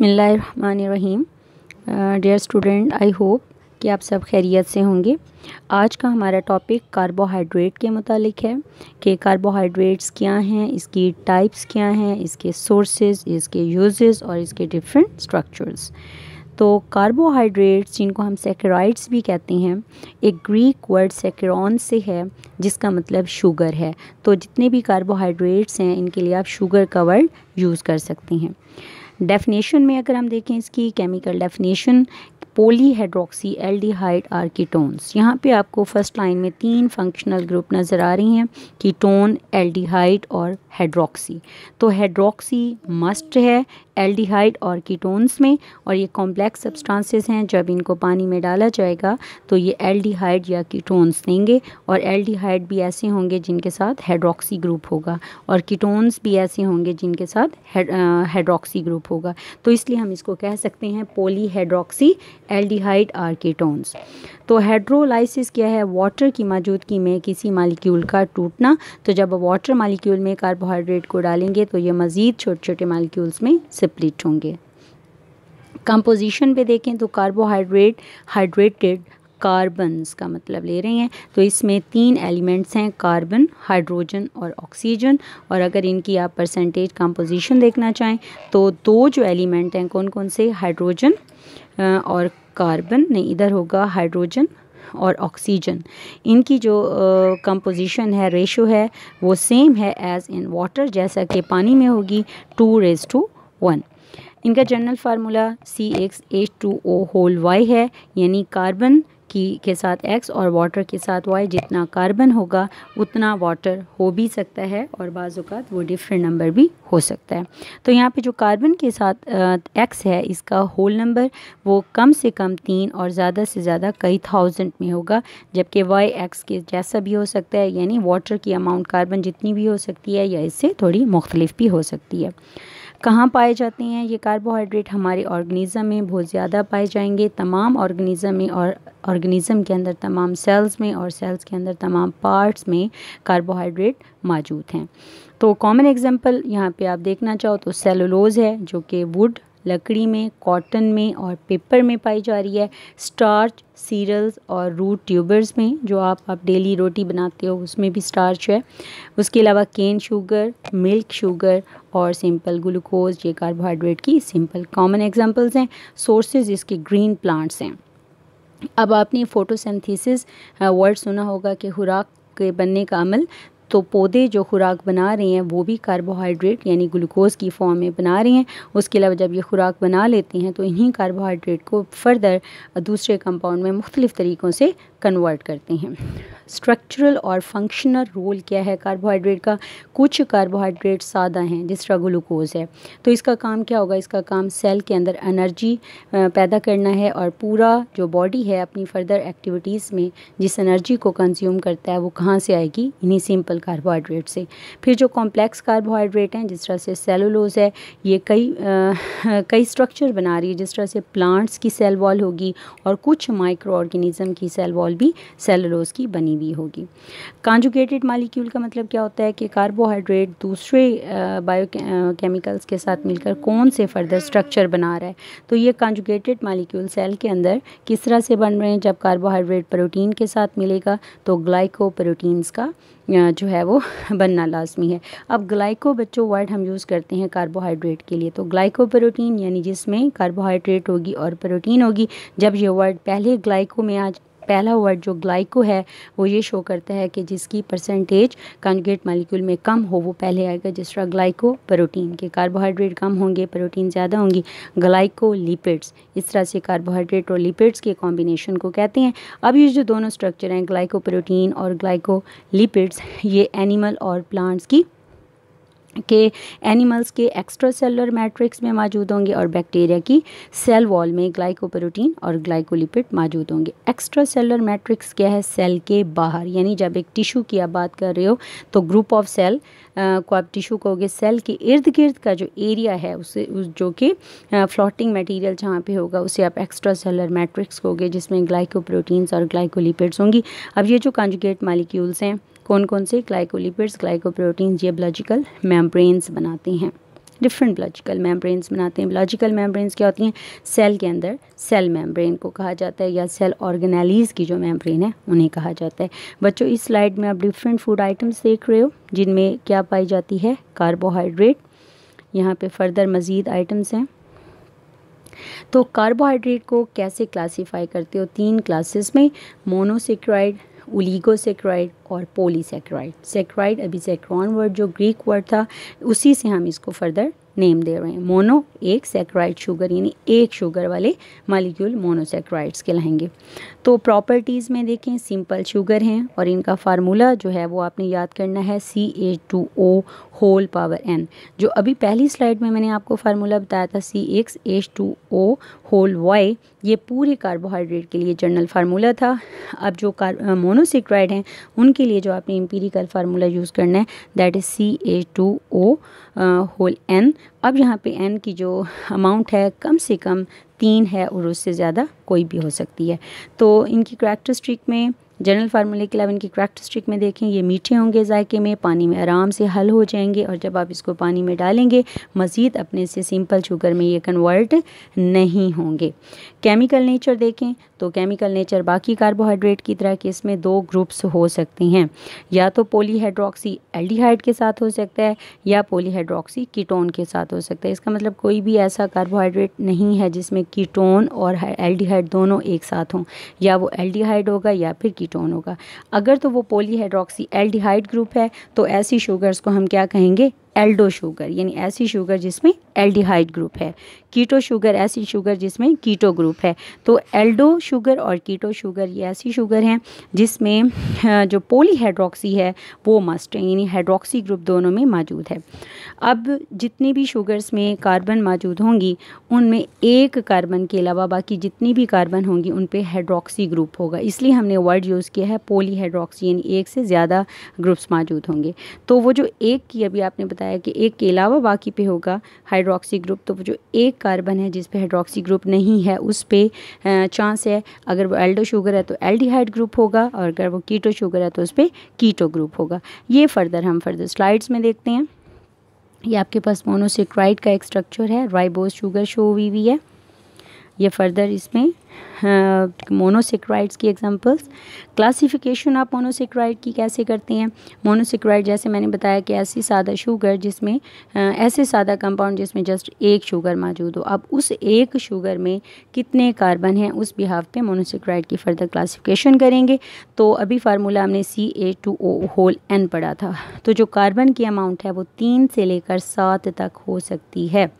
बसमीम dear student I hope कि आप सब खैरियत से होंगे आज का हमारा टॉपिक कार्बोहाइड्रेट के मतलब है कि कार्बोहाइड्रेट्स क्या हैं इसकी टाइप्स क्या हैं इसके सोर्सेज इसके यूजेस और इसके डिफरेंट स्ट्रक्चर्स तो कार्बोहाइड्रेट्स जिनको हम सेक्राइड्स भी कहते हैं एक ग्रीक वर्ड सेक्रॉन से है जिसका मतलब शुगर है तो जितने भी कार्बोहाइड्रेट्स हैं इनके लिए आप शुगर का वर्ड यूज़ कर सकते हैं डेफिनेशन में अगर हम देखें इसकी chemical definition polyhydroxy aldehyde or ketones यहाँ पे आपको फर्स्ट लाइन में तीन फंक्शनल ग्रुप नज़र आ रही हैं कीटोन एल्डिहाइड और हाइड्रोक्सी तो हाइड्रोक्सी मस्ट है एल्डिहाइड और कीटोन्स में और ये कॉम्प्लेक्स सब्सटेंसेस हैं जब इनको पानी में डाला जाएगा तो ये एल्डिहाइड या कीटोन्स देंगे और एल्डिहाइड भी ऐसे होंगे जिनके साथ हाइड्रोक्सी ग्रुप होगा और कीटोन्स भी ऐसे होंगे जिनके साथ हाइड्रोक्सी ग्रुप होगा तो इसलिए हम इसको कह सकते हैं poly hydroxy aldehyde or ketones तो हाइड्रोलाइसिस क्या है वाटर की मौजूदगी में किसी मालिक्यूल का टूटना तो जब वाटर मालिक्यूल में कार्बोहाइड्रेट को डालेंगे तो ये मज़ीद छोटे छोटे मालिक्यूल्स में सप्लिट होंगे कंपोजिशन पे देखें तो कार्बोहाइड्रेट हाइड्रेटेड कार्बन्स का मतलब ले रहे हैं तो इसमें तीन एलिमेंट्स हैं कार्बन हाइड्रोजन और ऑक्सीजन और अगर इनकी आप परसेंटेज कंपोजिशन देखना चाहें तो दो जो एलिमेंट हैं कौन कौन से हाइड्रोजन और कार्बन नहीं इधर होगा हाइड्रोजन और ऑक्सीजन इनकी जो कंपोजिशन है रेशो है वो सेम है एज़ इन वाटर जैसा कि पानी में होगी टू रेज टू वन इनका general formula C X H two O whole Y है यानी कार्बन की के साथ एक्स और वाटर के साथ वाई जितना कार्बन होगा उतना वाटर हो भी सकता है और बाज़ात वो डिफरेंट नंबर भी हो सकता है तो यहाँ पे जो कार्बन के साथ एक्स है इसका होल नंबर वो कम से कम तीन और ज़्यादा से ज़्यादा कई थाउजेंड में होगा जबकि वाई एक्स के जैसा भी हो सकता है यानी वाटर की अमाउंट कार्बन जितनी भी हो सकती है या इससे थोड़ी मुख्तलिफ भी हो सकती है कहाँ पाए जाते हैं ये कार्बोहाइड्रेट हमारे ऑर्गेनिज्म में बहुत ज़्यादा पाए जाएंगे तमाम ऑर्गेनिज्म में और ऑर्गेनिज़म के अंदर तमाम सेल्स में और सेल्स के अंदर तमाम पार्ट्स में कार्बोहाइड्रेट मौजूद हैं तो कॉमन एग्जांपल यहाँ पे आप देखना चाहो तो सेलुलोज़ है जो कि वुड लकड़ी में कॉटन में और पेपर में पाई जा रही है स्टार्च सीरल्स और रूट ट्यूबर्स में जो आप आप डेली रोटी बनाते हो उसमें भी स्टार्च है उसके अलावा केन शुगर मिल्क शुगर और सिंपल ग्लूकोज ये कार्बोहाइड्रेट की सिंपल कॉमन एग्जांपल्स हैं सोर्सेज इसके ग्रीन प्लांट्स हैं अब आपने फोटोसिंथेसिस वर्ड सुना होगा कि खुराक के बनने का अमल तो पौधे जो खुराक बना रहे हैं वो भी कार्बोहाइड्रेट यानी ग्लूकोज की फॉर्म में बना रहे हैं उसके अलावा जब ये खुराक बना लेते हैं तो इन्हीं कार्बोहाइड्रेट को फर्दर दूसरे कंपाउंड में मुख्तलिफ़ तरीक़ों से कन्वर्ट करते हैं स्ट्रक्चरल और फंक्शनल रोल क्या है कार्बोहाइड्रेट का कुछ कार्बोहाइड्रेट सादा हैं जिस तरह ग्लूकोज है तो इसका काम क्या होगा इसका काम सेल के अंदर एनर्जी पैदा करना है और पूरा जो बॉडी है अपनी फर्दर एक्टिविटीज़ में जिस एनर्जी को कंज्यूम करता है वो कहाँ से आएगी इन्हीं सिंपल कार्बोहाइड्रेट से फिर जो कॉम्प्लेक्स कार्बोहाइड्रेट हैं जिस तरह से सेलुलोज है ये कई आ, कई स्ट्रक्चर बना रही है जिस तरह से प्लांट्स की सेल वॉल होगी और कुछ माइक्रो ऑर्गेनिज़म की सेल वॉल वॉल भी सेलुलोज की बनी हुई होगी कॉन्जुगेटेड मालिक्यूल का मतलब क्या होता है कि कार्बोहाइड्रेट दूसरे बायो केमिकल्स के साथ मिलकर कौन से फर्दर स्ट्रक्चर बना रहा है तो ये कॉन्जुगेटेड मालिक्यूल सेल के अंदर किस तरह से बन रहे हैं जब कार्बोहाइड्रेट प्रोटीन के साथ मिलेगा तो ग्लाइको प्रोटीन्स का जो है वो बनना लाजमी है अब ग्लाइको बच्चों वर्ड हम यूज़ करते हैं कार्बोहाइड्रेट के लिए तो ग्लाइको प्रोटीन यानी जिसमें कार्बोहाइड्रेट होगी और प्रोटीन होगी जब ये वर्ड पहले ग्लाइको में आ पहला वर्ड जो ग्लाइको है वो ये शो करता है कि जिसकी परसेंटेज कंजुगेट मालिक्यूल में कम हो वो पहले आएगा जिस तरह ग्लाइको प्रोटीन के कार्बोहाइड्रेट कम होंगे प्रोटीन ज़्यादा होंगी ग्लाइको लिपिड्स इस तरह से कार्बोहाइड्रेट और लिपिड्स के कॉम्बिनेशन को कहते हैं अब ये जो दोनों स्ट्रक्चर हैं ग्लाइको प्रोटीन और ग्लाइको लिपिड्स ये एनिमल और प्लांट्स की के एनिमल्स के एक्स्ट्रा सेलर मैट्रिक्स में मौजूद होंगे और बैक्टीरिया की सेल वॉल में ग्लाइकोप्रोटीन और ग्लाइकोलिपिड मौजूद होंगे एक्स्ट्रा सेलर मैट्रिक्स क्या है सेल के बाहर यानी जब एक टिशू की आप बात कर रहे हो तो ग्रुप ऑफ सेल को आप टिशू कहोगे सेल के इर्द गिर्द का जो एरिया है उसे उस जो कि फ्लोटिंग मटीरियल जहाँ पे होगा उसे आप एक्स्ट्रा सेलर मैट्रिक्स कहोगे जिसमें ग्लाइकोप्रोटीन्स और ग्लाइकोलिपिड्स होंगी अब ये जो कॉन्जुगेट मालिक्यूल्स हैं कौन कौन से ग्लाइकोलिपिड्स ग्लाइकोप्रोटीन ये ब्लॉजिकल मेम्ब्रेन्स बनाते हैं डिफरेंट ब्लॉजिकल मेम्ब्रेन्स बनाते हैं ब्लॉजिकल मेम्ब्रेन्स क्या होती हैं सेल के अंदर सेल मेम्ब्रेन को कहा जाता है या सेल ऑर्गेनालीज की जो मेम्ब्रेन है उन्हें कहा जाता है बच्चों इस स्लाइड में आप डिफरेंट फूड आइटम्स देख रहे हो जिनमें क्या पाई जाती है कार्बोहाइड्रेट यहाँ पे फर्दर मज़ीद आइटम्स हैं तो कार्बोहाइड्रेट को कैसे क्लासीफाई करते हो तीन क्लासेस में मोनोसिक्राइड सेक्राइड और पोली सेक्राइड सेक्राइड अभी सेक्रॉन वर्ड जो ग्रीक वर्ड था उसी से हम इसको फर्दर नेम दे रहे हैं मोनो एक सेक्राइड शुगर यानी एक शुगर वाले मालिक्यूल मोनोसेक्राइड्स के लहेंगे तो प्रॉपर्टीज़ में देखें सिंपल शुगर हैं और इनका फार्मूला जो है वो आपने याद करना है C H two O whole power N जो अभी पहली स्लाइड में मैंने आपको फार्मूला बताया था C X H two O whole Y ये पूरे कार्बोहाइड्रेट के लिए जनरल फार्मूला था अब जो कार मोनोसेक्राइड हैं उनके लिए जो आपने एम्पीरिकल फार्मूला यूज़ करना है that is C H two O whole N अब यहाँ पे एन की जो अमाउंट है कम से कम तीन है और उससे ज़्यादा कोई भी हो सकती है तो इनकी करैक्टरिस्टिक में जनरल फार्मूले के अलावा इनकी करैक्टरिस्टिक में देखें ये मीठे होंगे जायके में पानी में आराम से हल हो जाएंगे और जब आप इसको पानी में डालेंगे मज़ीद अपने से सिंपल शुगर में ये कन्वर्ट नहीं होंगे केमिकल नेचर देखें तो केमिकल नेचर बाकी कार्बोहाइड्रेट की तरह के इसमें दो ग्रुप्स हो सकते हैं या तो पोलीहाइड्रोक्सी एल्डिहाइड के साथ हो सकता है या पोलीहाइड्रोक्सी कीटोन के साथ हो सकता है इसका मतलब कोई भी ऐसा कार्बोहाइड्रेट नहीं है जिसमें कीटोन और एल्डिहाइड दोनों एक साथ हों या वो एल्डिहाइड होगा या फिर कीटोन होगा अगर तो वो पोलीहाइड्रोक्सी एल्डिहाइड ग्रुप है तो ऐसी शुगर्स को हम क्या कहेंगे एल्डो शुगर यानी ऐसी शुगर जिसमें एल्डिहाइड ग्रुप है कीटो शुगर ऐसी शुगर जिसमें कीटो ग्रुप है तो एल्डो शुगर और कीटो शुगर ये ऐसी शुगर हैं जिसमें जो पोलीहाइड्रोक्सी है वो मस्ट है यानी हाइड्रोक्सी ग्रुप दोनों में मौजूद है अब जितनी भी शुगर्स में कार्बन मौजूद होंगी उनमें एक कार्बन के अलावा बाकी जितनी भी कार्बन होंगी उन पर हाइड्रोक्सी ग्रुप होगा इसलिए हमने वर्ड यूज़ किया है हाइड्रोक्सी यानी एक से ज़्यादा ग्रुप्स मौजूद होंगे तो वो जो एक की अभी आपने बताया कि एक के अलावा बाकी पे होगा हाइड्रोक्सी ग्रुप तो जो एक कार्बन है जिस पे हाइड्रोक्सी ग्रुप नहीं है उस पे चांस है अगर वो एल्डो शुगर है तो एल्डिहाइड ग्रुप होगा और अगर वो कीटो शुगर है तो उस पर कीटो ग्रुप होगा ये फर्दर हम फर्दर स्लाइड्स में देखते हैं ये आपके पास मोनोसिक्राइड का एक स्ट्रक्चर है राइबोस शुगर शो हुई हुई है ये फर्दर इसमें मोनोसेक्राइड्स हाँ, की एग्जांपल्स क्लासिफिकेशन आप मोनोसेक्राइड की कैसे करते हैं मोनोसेक्राइड जैसे मैंने बताया कि ऐसी सादा शुगर जिसमें ऐसे सादा कंपाउंड जिसमें हाँ, जस्ट एक शुगर मौजूद हो अब उस एक शुगर में कितने कार्बन हैं उस बिहाव पे मोनोसेक्राइड की फर्दर क्लासिफिकेशन करेंगे तो अभी फार्मूला हमने C A two O whole N पढ़ा था तो जो कार्बन की अमाउंट है वो तीन से लेकर सात तक हो सकती है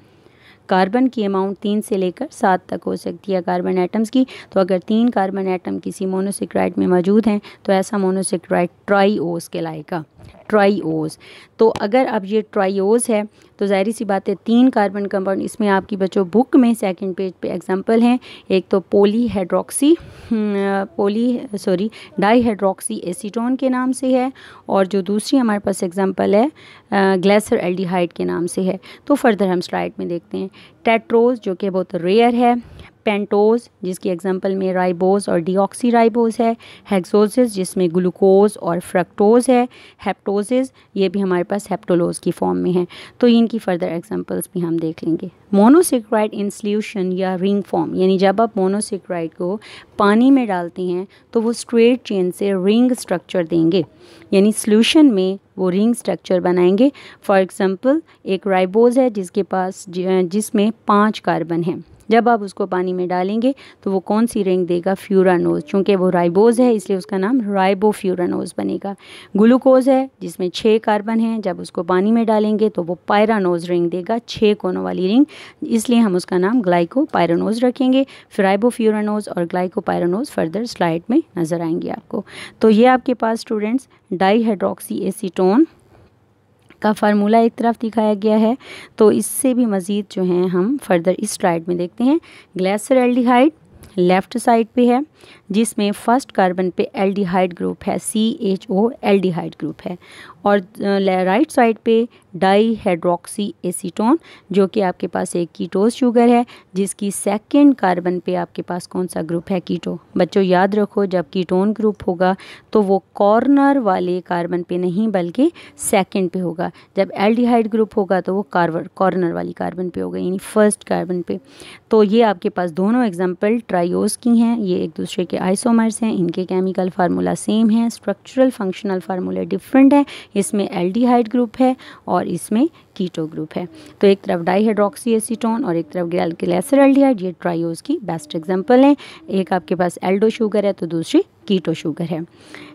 कार्बन की अमाउंट तीन से लेकर सात तक हो सकती है कार्बन एटम्स की तो अगर तीन कार्बन एटम किसी मोनोसिक्राइड में मौजूद हैं तो ऐसा मोनोसिक्राइड ट्राई ओ कहलाएगा ट्राईओज तो अगर अब ये ट्राईओज है तो जाहिर सी बात है तीन कार्बन कंपाउंड इसमें आपकी बच्चों बुक में सेकंड पेज पे एग्जांपल हैं एक तो poly hydroxy poly sorry di hydroxy acetone के नाम से है और जो दूसरी हमारे पास एग्जांपल है ग्लेसर एल्डिहाइड के नाम से है तो फर्दर हम स्लाइड में देखते हैं टेट्रोज जो कि बहुत रेयर है पेंटोज जिसकी एग्जांपल में राइबोस और डीऑक्सी राइबोज है हेक्सोसिस जिसमें ग्लूकोज और फ्रक्टोज है हेप्टोसिस ये भी हमारे पास हेप्टोलोज की फॉर्म में है तो इनकी फर्दर एग्जांपल्स भी हम देख लेंगे मोनोसिक्राइड इन सल्यूशन या रिंग फॉर्म यानी जब आप मोनोसिक्राइड को पानी में डालते हैं तो वो स्ट्रेट चेन से रिंग स्ट्रक्चर देंगे यानी सल्यूशन में वो रिंग स्ट्रक्चर बनाएंगे फॉर एग्ज़ाम्पल एक राइबोज है जिसके पास जिसमें पाँच कार्बन हैं जब आप उसको पानी में डालेंगे तो वो कौन सी रिंग देगा फ्यूरानोज चूँकि वो राइबोज है इसलिए उसका नाम राइबो फ्यूरानोज बनेगा ग्लूकोज है जिसमें छः कार्बन हैं जब उसको पानी में डालेंगे तो वो पायरानोज रिंग देगा छः कोनों वाली रिंग इसलिए हम उसका नाम ग्लाइको पायरानोज रखेंगे फ्राइबो फ्यूरानोज और ग्लाइको पायरानोज फर्दर स्लाइड में नज़र आएंगे आपको तो ये आपके पास स्टूडेंट्स डाई हाइड्रोक्सी एसीटोन का फार्मूला एक तरफ दिखाया गया है तो इससे भी मज़ीद जो है हम फर्दर इस स्लाइड में देखते हैं ग्लैसर एल्डिहाइड लेफ़्ट साइड पे है जिसमें फ़र्स्ट कार्बन पे एल्डिहाइड ग्रुप है C H O aldehyde group है और राइट साइड पे डाई हाइड्रोक्सी एसीटोन जो कि आपके पास एक कीटोस शुगर है जिसकी सेकेंड कार्बन पे आपके पास कौन सा ग्रुप है कीटो बच्चों याद रखो जब कीटोन ग्रुप होगा तो वो कॉर्नर वाले कार्बन पे नहीं बल्कि सेकेंड पे होगा जब एल्डिहाइड ग्रुप होगा तो वो कार्बन कॉर्नर वाली कार्बन पे होगा यानी फर्स्ट कार्बन पे तो ये आपके पास दोनों एग्जाम्पल ट्राइोज की हैं ये एक दूसरे के आइसोमर्स हैं इनके केमिकल फार्मूला सेम है स्ट्रक्चरल फंक्शनल फार्मूले डिफरेंट हैं इसमें एल्डिहाइड ग्रुप है और इसमें कीटो ग्रुप है तो एक तरफ डाईहाइड्रोक्सी एसीटोन और एक तरफ हाइड ये ट्राइज़ की बेस्ट एग्जांपल हैं एक आपके पास एल्डो शुगर है तो दूसरी कीटो शुगर है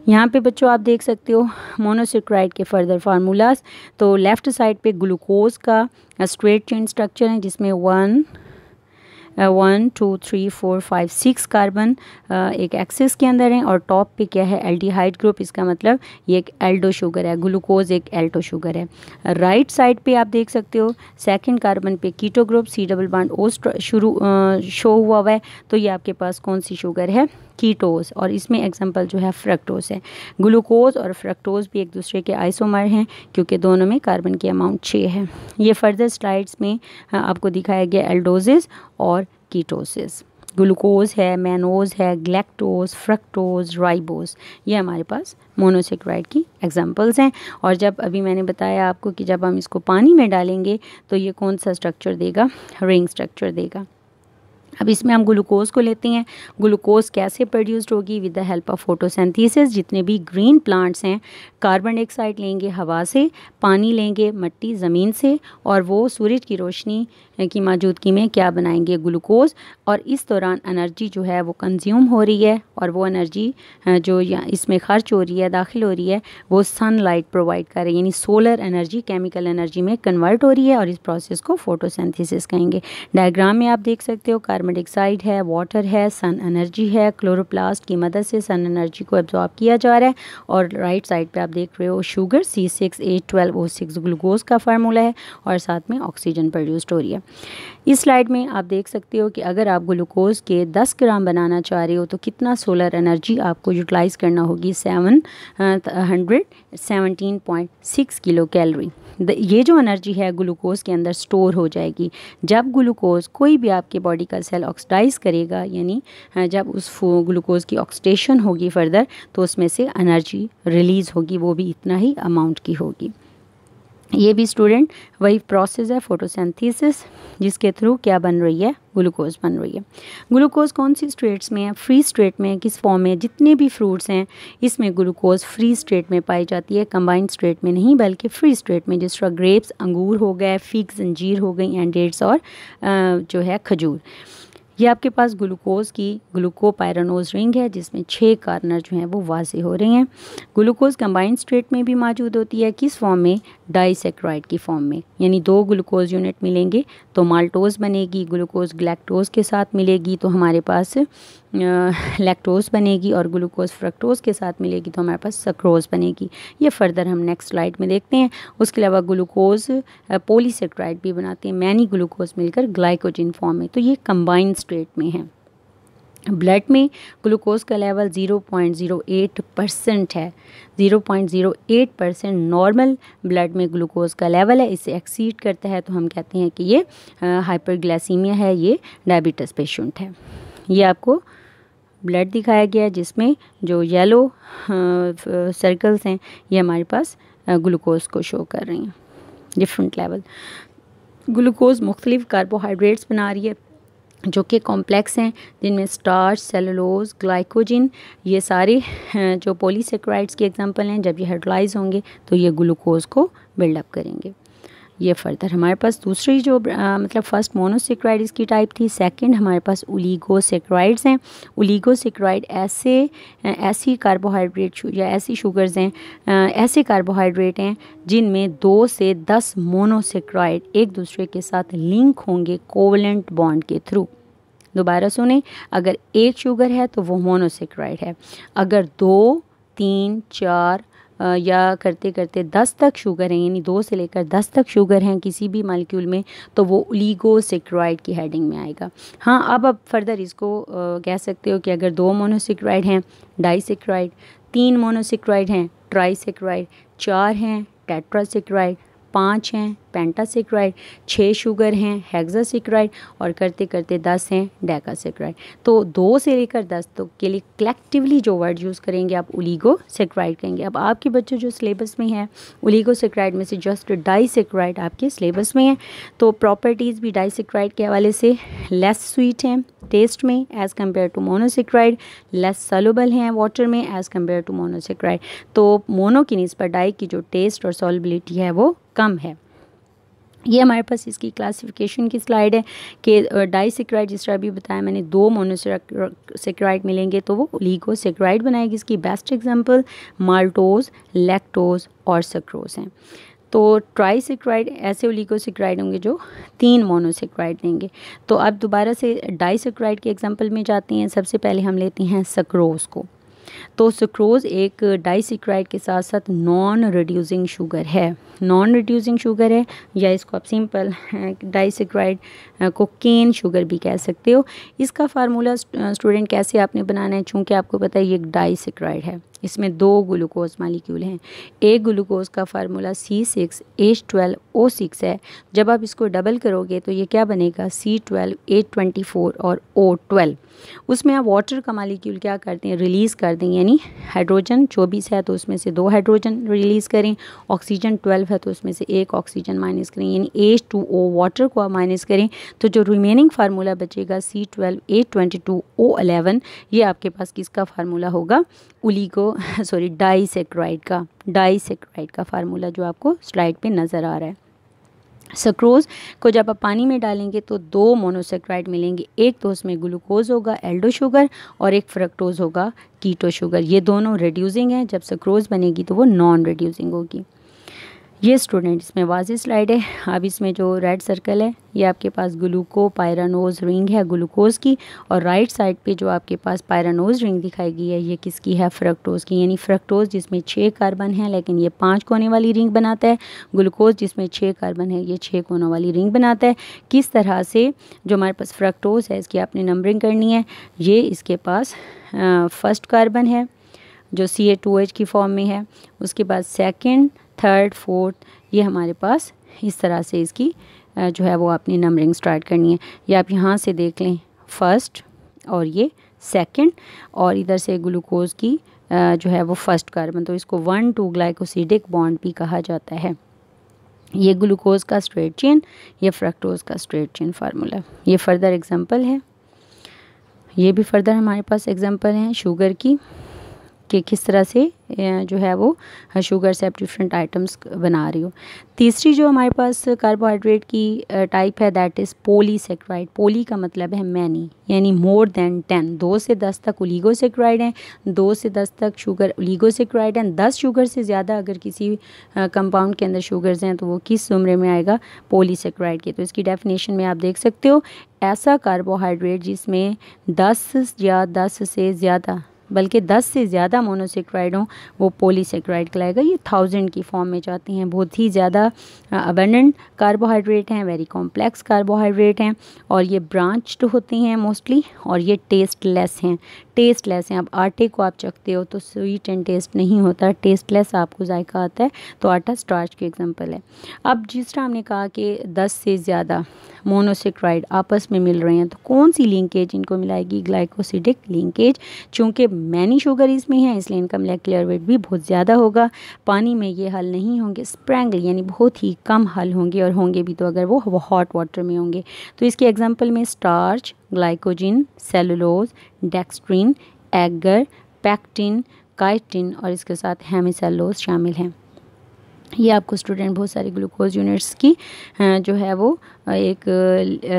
यहाँ पे बच्चों आप देख सकते हो मोनोसिक्राइड के फर्दर फार्मूलाज तो लेफ़्ट साइड पे ग्लूकोज का स्ट्रेट चेन स्ट्रक्चर है जिसमें one one two three four five six carbon एक एक्सेस के अंदर है और टॉप पे क्या है एल्डिहाइड ग्रुप इसका मतलब ये एक एल्डो शुगर है ग्लूकोज एक एल्टो शुगर है राइट right साइड पे आप देख सकते हो सेकंड कार्बन पे keto group C double bond ओस्ट शुरू शो हुआ हुआ है तो ये आपके पास कौन सी शुगर है कीटोज और इसमें एग्जांपल जो है फ्रक्टोज है ग्लूकोज और फ्रक्टोज भी एक दूसरे के आइसोमर हैं क्योंकि दोनों में कार्बन की अमाउंट छः है ये फर्दर स्लाइड्स में हाँ, आपको दिखाया गया एल्डोजिस और कीटोसिस ग्लूकोज है मैनोज है ग्लैक्टोज फ्रक्टोज राइबोज ये हमारे पास मोनोसेक्राइड की एग्जांपल्स हैं और जब अभी मैंने बताया आपको कि जब हम इसको पानी में डालेंगे तो ये कौन सा स्ट्रक्चर देगा रिंग स्ट्रक्चर देगा अब इसमें हम ग्लूकोज को लेते हैं ग्लूकोज कैसे प्रोड्यूस्ड होगी with the help of photosynthesis जितने भी ग्रीन प्लांट्स हैं कार्बन डाइऑक्साइड लेंगे हवा से पानी लेंगे मट्टी ज़मीन से और वो सूरज की रोशनी की मौजूदगी में क्या बनाएंगे ग्लूकोज और इस दौरान एनर्जी जो है वो कंज्यूम हो रही है और वो एनर्जी जो इसमें खर्च हो रही है दाखिल हो रही है वो सनलाइट प्रोवाइड कर रही है यानी सोलर एनर्जी केमिकल एनर्जी में कन्वर्ट हो रही है और इस प्रोसेस को फोटोसेंथिसिस कहेंगे डायग्राम में आप देख सकते हो कार्बन डाइऑक्साइड है वाटर है सन एनर्जी है क्लोरोप्लास्ट की मदद से सन एनर्जी को एब्जॉर्ब किया जा रहा है और राइट साइड पर आप देख रहे हो sugar C six eight twelve O six glucose का फार्मूला है और साथ में ऑक्सीजन प्रोड्यूस्ड हो रही है इस स्लाइड में आप देख सकते हो कि अगर आप ग्लूकोज के 10 ग्राम बनाना चाह रहे हो तो कितना सोलर एनर्जी आपको यूटिलाइज करना होगी seven hundred seventeen point six kilo calorie ये जो एनर्जी है ग्लूकोज के अंदर स्टोर हो जाएगी जब ग्लूकोज कोई भी आपके बॉडी का सेल ऑक्सीडाइज करेगा यानी जब उस ग्लूकोज की ऑक्सीडेशन होगी फर्दर तो उसमें से एनर्जी रिलीज़ होगी वो भी इतना ही अमाउंट की होगी ये भी स्टूडेंट वही प्रोसेस है फोटोसेंथिसिस जिसके थ्रू क्या बन रही है ग्लूकोज बन रही है ग्लूकोज कौन सी स्टेट्स में है फ्री स्टेट में किस फॉर्म में जितने भी फ्रूट्स हैं इसमें ग्लूकोज फ्री स्टेट में पाई जाती है कंबाइंड स्टेट में नहीं बल्कि फ्री स्टेट में जिस तरह ग्रेप्स अंगूर हो गए फीक जंजीर हो गई एंड डेट्स और जो है खजूर ये आपके पास ग्लूकोज़ की ग्लूकोपायरानोज रिंग है जिसमें छः कार्नर जो हैं वो वाजे हो रहे हैं ग्लूकोज़ कंबाइंड स्टेट में भी मौजूद होती है किस फॉर्म में डाइसेक्राइड की फॉर्म में यानी दो ग्लूकोज़ यूनिट मिलेंगे तो माल्टोज़ बनेगी ग्लूकोज़ ग्लैक्टोज़ के साथ मिलेगी तो हमारे पास लैक्टोज़ बनेगी और ग्लूकोज फ्रक्टोज़ के साथ मिलेगी तो हमारे पास सक्रोज बनेगी ये फर्दर हम नेक्स्ट स्लाइड में देखते हैं उसके अलावा ग्लूकोज पोलीसेक्ट्राइड भी बनाते हैं मैनी ग्लूकोज मिलकर ग्लाइकोजिन फॉर्म में तो ये कंबाइंड स्टेट में है ब्लड में ग्लूकोज का लेवल 0.08 परसेंट है 0.08 परसेंट नॉर्मल ब्लड में ग्लूकोज का लेवल है इसे एक्सीड करता है तो हम कहते हैं कि ये हाइपरग्लासीमिया है ये डायबिटीज़ पेशेंट है ये आपको ब्लड दिखाया गया है जिसमें जो येलो सर्कल्स हाँ, हैं ये हमारे पास ग्लूकोज को शो कर रही हैं डिफरेंट लेवल ग्लूकोज मुख्तलिफ कार्बोहाइड्रेट्स बना रही है जो कि कॉम्प्लेक्स हैं जिनमें स्टार्च सेलोलोज ग्लाइकोजिन ये सारे हाँ, जो पोलीसेक्राइड्स के एग्जांपल हैं जब ये हेड्रोलाइज होंगे तो ये ग्लूकोज को बिल्डअप करेंगे ये फर्दर हमारे पास दूसरी जो आ, मतलब फ़र्स्ट मोनोसिक्राइड्स की टाइप थी सेकंड हमारे पास उलीगोसेक्राइड्स हैं उलीगोसिक्राइड ऐसे ऐसी कार्बोहाइड्रेट या ऐसी शुगर्स हैं ऐसे कार्बोहाइड्रेट हैं जिनमें दो से दस मोनोसिक्राइड एक दूसरे के साथ लिंक होंगे कोवलेंट बॉन्ड के थ्रू दोबारा सुने अगर एक शुगर है तो वो मोनोसिक्राइड है अगर दो तीन चार या करते करते दस तक शुगर हैं यानी दो से लेकर दस तक शुगर हैं किसी भी मालिक्यूल में तो वो ओलीगोसिक्राइड की हेडिंग में आएगा हाँ अब अब फर्दर इसको कह सकते हो कि अगर दो मोनोसिक्राइड हैं डाइसिक्राइड तीन मोनोसिक्राइड हैं ट्राईसिक्राइड चार हैं टेट्रासिक्राइड पाँच हैं पेंटासिक्राइड छः शुगर हैं सिक्राइड और करते करते दस हैं डेकासिक्राइड तो दो से लेकर दस तो के लिए कलेक्टिवली जो वर्ड यूज़ करेंगे आप उलीगो सेक्राइड कहेंगे अब आपके बच्चे जो सिलेबस में हैं उलीगो सेक्राइड में से जस्ट डाई सेक्राइड आपके सिलेबस में है तो प्रॉपर्टीज़ भी डाई सेक्राइड के हवाले से लेस स्वीट हैं टेस्ट में as compare to monosaccharide less soluble हैं वाटर में एज़ कम्पेयर टू मोनोसेक्राइड तो मोनो की नीज पर डाई की जो टेस्ट और सॉलबिलिटी है वो कम है ये हमारे पास इसकी क्लासिफिकेशन की स्लाइड है कि डाइसेक्राइड जिस तरह अभी बताया मैंने दो मोनोसेक्राइड मिलेंगे तो वो ओलीगोसेक्राइड बनाएगी इसकी बेस्ट एग्जांपल माल्टोज लैक्टोज और सक्रोज हैं तो ट्राईसेक्राइड ऐसे ओलिगोसेक्राइड होंगे जो तीन मोनोसेक्राइड देंगे तो अब दोबारा से डाइसेक्राइड के एग्जाम्पल में जाते हैं सबसे पहले हम लेते हैं सक्रोज को तो सुक्रोज एक डाइसिक्राइड के साथ साथ नॉन रिड्यूसिंग शुगर है नॉन रिड्यूसिंग शुगर है या इसको आप सिंपल डाइसिक्राइड को केन शुगर भी कह सकते हो इसका फार्मूला स्टूडेंट कैसे आपने बनाना है चूँकि आपको पता है ये एक डाइसिक्राइड है इसमें दो ग्लूकोज मालिक्यूल हैं एक ग्लूकोज का formula C six H twelve O six है जब आप इसको डबल करोगे तो ये क्या बनेगा C twelve A twenty four और ओ ट्वेल्व उसमें आप वाटर का मालिक्यूल क्या करते हैं रिलीज़ कर दें यानी हाइड्रोजन चौबीस है तो उसमें से दो हाइड्रोजन रिलीज़ करें ऑक्सीजन ट्वेल्व है तो उसमें से एक ऑक्सीजन माइनस करें यानी एच टू ओ वाटर को आप माइनस करें तो जो रिमेनिंग फार्मूला बचेगा C twelve A twenty two O eleven ये आपके पास किसका फार्मूला होगा उलीगो सॉरी सॉरी डाईसेक्राइड का डाईसेक्राइड का फार्मूला जो आपको स्लाइड पे नज़र आ रहा है सक्रोज को जब आप पानी में डालेंगे तो दो मोनोसेक्राइड मिलेंगे एक तो उसमें ग्लूकोज होगा एल्डो शुगर और एक फ्रक्टोज होगा कीटो शुगर ये दोनों रिड्यूसिंग हैं जब सक्रोज बनेगी तो वो नॉन रिड्यूसिंग होगी ये स्टूडेंट इसमें वाज़ स्लाइड है अब इसमें जो रेड सर्कल है ये आपके पास ग्लूको पायरानोज रिंग है ग्लूकोज की और राइट साइड पे जो आपके पास पायरानोज रिंग दिखाई गई है ये किसकी है फ्रक्टोज की यानी फ्रक्टोज जिसमें छः कार्बन है लेकिन ये पाँच कोने वाली रिंग बनाता है ग्लूकोज जिसमें छः कार्बन है ये छः कोनों वाली रिंग बनाता है किस तरह से जो हमारे पास फ्रक्टोज है इसकी आपने नंबरिंग करनी है ये इसके पास फर्स्ट कार्बन है जो सी की फॉर्म में है उसके बाद सेकेंड थर्ड फोर्थ ये हमारे पास इस तरह से इसकी जो है वो आपने नंबरिंग स्टार्ट करनी है या आप यहाँ से देख लें फर्स्ट और ये सेकंड और इधर से ग्लूकोज की जो है वो फर्स्ट कार्बन तो इसको वन टू ग्लाइकोसिडिक बॉन्ड भी कहा जाता है ये ग्लूकोज का स्ट्रेट चेन या फ्रक्टोज का स्ट्रेट चेन फार्मूला ये फर्दर एग्जांपल है ये भी फर्दर हमारे पास एग्जांपल हैं शुगर की कि किस तरह से जो है वो शुगर से आप डिफरेंट आइटम्स बना रही हो तीसरी जो हमारे पास कार्बोहाइड्रेट की टाइप है दैट इज़ पोलीसेक्राइड पोली का मतलब है मैनी यानी मोर देन टेन दो से दस तक ओलीगोसेक्राइड हैं दो से दस तक शुगर ओलीगोसेक्राइड हैं दस शुगर से ज़्यादा अगर किसी कंपाउंड के अंदर शुगर्स हैं तो वो किस ज़ुमरे में आएगा पोलीसेक्राइड के तो इसकी डेफिनेशन में आप देख सकते हो ऐसा कार्बोहाइड्रेट जिसमें दस या दस से ज़्यादा बल्कि 10 से ज़्यादा मोनोसेक्राइड हों वो पोलीसेक्राइड कहलाएगा ये थाउजेंड की फॉर्म में जाते हैं बहुत ही ज़्यादा अबेंडेंट कार्बोहाइड्रेट हैं वेरी कॉम्प्लेक्स कार्बोहाइड्रेट हैं और ये ब्रांच्ड होते हैं मोस्टली और ये टेस्टलेस हैं टेस्टलेस हैं अब आटे को आप चखते हो तो स्वीट एंड टेस्ट नहीं होता टेस्टलेस आपको जायका आता है तो आटा स्टार्च की एग्जांपल है अब जिस तरह हमने कहा कि दस से ज़्यादा मोनोसेक्राइड आपस में मिल रहे हैं तो कौन सी लिंकेज इनको मिलाएगी ग्लाइकोसिडिक लिंकेज चूँकि मैनी शुगर इसमें है इसलिए इनका मिलेक्लियर वेट भी बहुत ज़्यादा होगा पानी में ये हल नहीं होंगे स्प्रैंगल यानी बहुत ही कम हल होंगे और होंगे भी तो अगर वो हॉट वाटर में होंगे तो इसके एग्जाम्पल में starch glycogen cellulose dextrin agar pectin chitin और इसके साथ हेमिसेलोज शामिल हैं ये आपको स्टूडेंट बहुत सारी ग्लूकोज यूनिट्स की जो है वो एक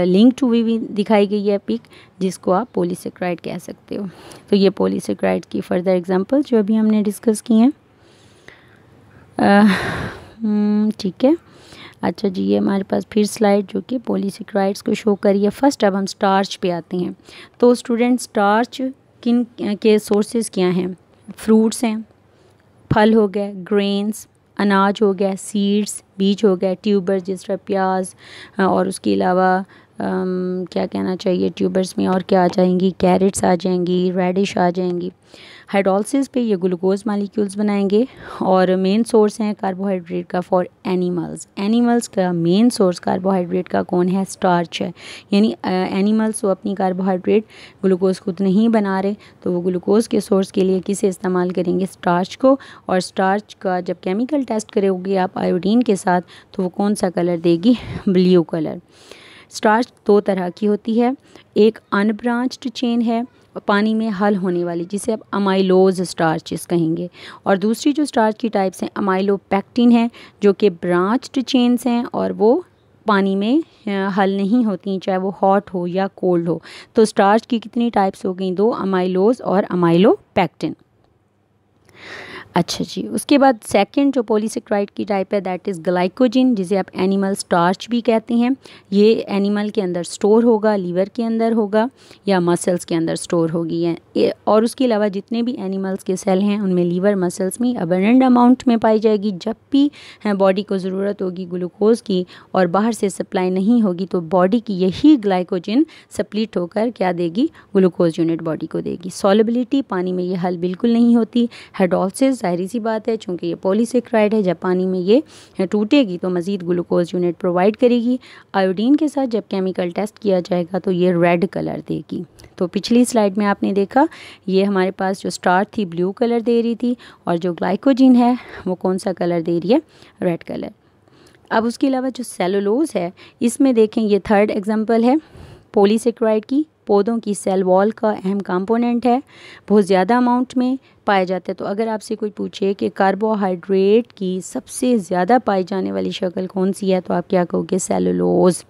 लिंक हुई भी दिखाई गई है पिक जिसको आप पोलीसेक्राइड कह सकते हो तो ये पोलीसेक्राइड की फर्दर एग्जांपल जो अभी हमने डिस्कस की हैं हम्म, ठीक है अच्छा जी ये हमारे पास फिर स्लाइड जो कि पोलीसिक्राइड्स को शो करिए फर्स्ट अब हम स्टार्च पे आते हैं तो स्टूडेंट स्टार्च किन के सोर्सेज क्या हैं फ्रूट्स हैं फल हो गए ग्रेन्स अनाज हो गया सीड्स बीज हो गया ट्यूबर जिस तरह प्याज और उसके अलावा क्या कहना चाहिए ट्यूबर्स में और क्या आ जाएंगी कैरेट्स आ जाएंगी रेडिश आ जाएंगी हाइड्रोलिस पे ये ग्लूकोज मालिक्यूल्स बनाएंगे और मेन सोर्स हैं कार्बोहाइड्रेट का फॉर एनिमल्स एनिमल्स का मेन सोर्स कार्बोहाइड्रेट का कौन है स्टार्च है यानी एनिमल्स वो अपनी कार्बोहाइड्रेट ग्लूकोज खुद नहीं बना रहे तो वो ग्लूकोज के सोर्स के लिए किसे इस्तेमाल करेंगे स्टार्च को और स्टार्च का जब केमिकल टेस्ट करोगे आप आयोडीन के साथ तो वो कौन सा कलर देगी ब्ल्यू कलर स्टार्च दो तरह की होती है एक अनब्रांच्ड चेन है पानी में हल होने वाली जिसे आप अमाइलोज स्टार्चेस कहेंगे और दूसरी जो स्टार्च की टाइप्स हैं अमाइलोपैक्टिन है जो कि ब्रांच्ड चेन्स हैं और वो पानी में हल नहीं होती चाहे वो हॉट हो या कोल्ड हो तो स्टार्च की कितनी टाइप्स हो गई दो अमाइलोज और अमाइलोपैक्टिन अच्छा जी उसके बाद सेकंड जो पोलीसिक्राइड की टाइप है दैट इज़ ग्लाइकोजिन जिसे आप एनिमल स्टार्च भी कहते हैं ये एनिमल के अंदर स्टोर होगा लीवर के अंदर होगा या मसल्स के अंदर स्टोर होगी और उसके अलावा जितने भी एनिमल्स के सेल हैं उनमें लीवर मसल्स में अबरेंड अमाउंट में पाई जाएगी जब भी बॉडी को ज़रूरत होगी ग्लूकोज़ की और बाहर से सप्लाई नहीं होगी तो बॉडी की यही ग्लाइकोजिन सप्लीट होकर क्या देगी ग्लूकोज यूनिट बॉडी को देगी सॉलिबिलिटी पानी में ये हल बिल्कुल नहीं होती हेडोलसिस जाहिर सी बात है चूँकि ये पॉलीसेक्राइड है जब पानी में ये टूटेगी तो मज़ीद ग्लूकोज यूनिट प्रोवाइड करेगी आयोडीन के साथ जब केमिकल टेस्ट किया जाएगा तो ये रेड कलर देगी तो पिछली स्लाइड में आपने देखा ये हमारे पास जो स्टार थी ब्लू कलर दे रही थी और जो ग्लाइकोजिन है वो कौन सा कलर दे रही है रेड कलर अब उसके अलावा जो सेलोलोज है इसमें देखें ये थर्ड एग्जांपल है पोलीसेक्राइड की पौधों की सेल वॉल का अहम कंपोनेंट है बहुत ज़्यादा अमाउंट में पाया जाता है तो अगर आपसे कोई पूछे कि कार्बोहाइड्रेट की सबसे ज़्यादा पाई जाने वाली शक्ल कौन सी है तो आप क्या कहोगे सेलोलोज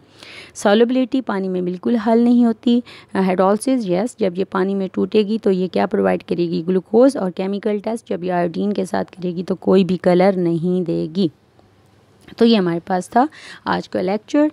सॉलबिलिटी पानी में बिल्कुल हल नहीं होती हेडोलसिस यस जब ये पानी में टूटेगी तो ये क्या प्रोवाइड करेगी ग्लूकोज और केमिकल टेस्ट जब ये आयोडीन के साथ करेगी तो कोई भी कलर नहीं देगी तो ये हमारे पास था आज का लेक्चर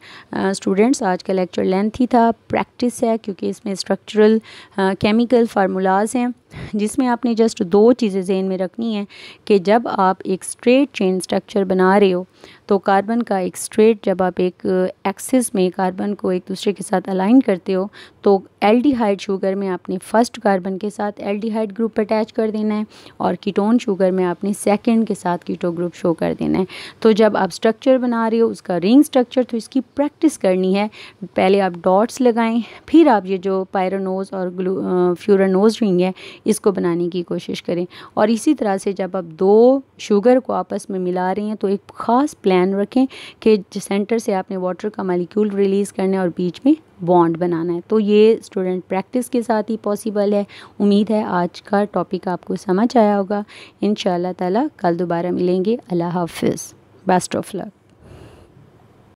स्टूडेंट्स आज का लेक्चर लेंथ ही था प्रैक्टिस है क्योंकि इसमें स्ट्रक्चरल केमिकल फार्मूलाज हैं जिसमें आपने जस्ट दो चीज़ें जहन में रखनी है कि जब आप एक स्ट्रेट चेन स्ट्रक्चर बना रहे हो तो कार्बन का एक स्ट्रेट जब आप एक एक्सिस uh, में कार्बन को एक दूसरे के साथ अलाइन करते हो तो एल्डिहाइड शुगर में आपने फ़र्स्ट कार्बन के साथ एल्डिहाइड ग्रुप अटैच कर देना है और कीटोन शुगर में आपने सेकेंड के साथ कीटो ग्रुप शो कर देना है तो जब आप स्ट्रक्चर बना रहे हो उसका रिंग स्ट्रक्चर तो इसकी प्रैक्टिस करनी है पहले आप डॉट्स लगाएं फिर आप ये जो पायरानोज और फ्यूरानोज रिंग uh, है इसको बनाने की कोशिश करें और इसी तरह से जब आप दो शुगर को आपस में मिला रहे हैं तो एक ख़ास प्लान रखें कि सेंटर से आपने वाटर का मालिक्यूल रिलीज़ करना है और बीच में बॉन्ड बनाना है तो ये स्टूडेंट प्रैक्टिस के साथ ही पॉसिबल है उम्मीद है आज का टॉपिक आपको समझ आया होगा इन ताला कल दोबारा मिलेंगे अल्लाह हाफिज़ बेस्ट ऑफ लक